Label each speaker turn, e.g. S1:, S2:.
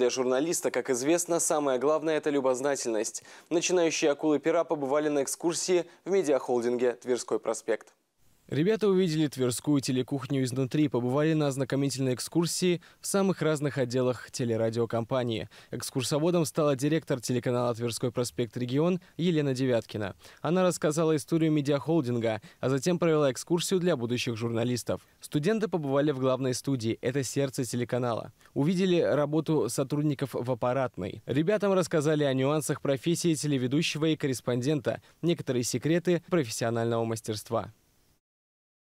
S1: Для журналиста, как известно, самое главное – это любознательность. Начинающие акулы пера побывали на экскурсии в медиахолдинге «Тверской проспект». Ребята увидели Тверскую телекухню изнутри, побывали на ознакомительной экскурсии в самых разных отделах телерадиокомпании. Экскурсоводом стала директор телеканала «Тверской проспект Регион» Елена Девяткина. Она рассказала историю медиахолдинга, а затем провела экскурсию для будущих журналистов. Студенты побывали в главной студии, это сердце телеканала. Увидели работу сотрудников в аппаратной. Ребятам рассказали о нюансах профессии телеведущего и корреспондента, некоторые секреты профессионального мастерства.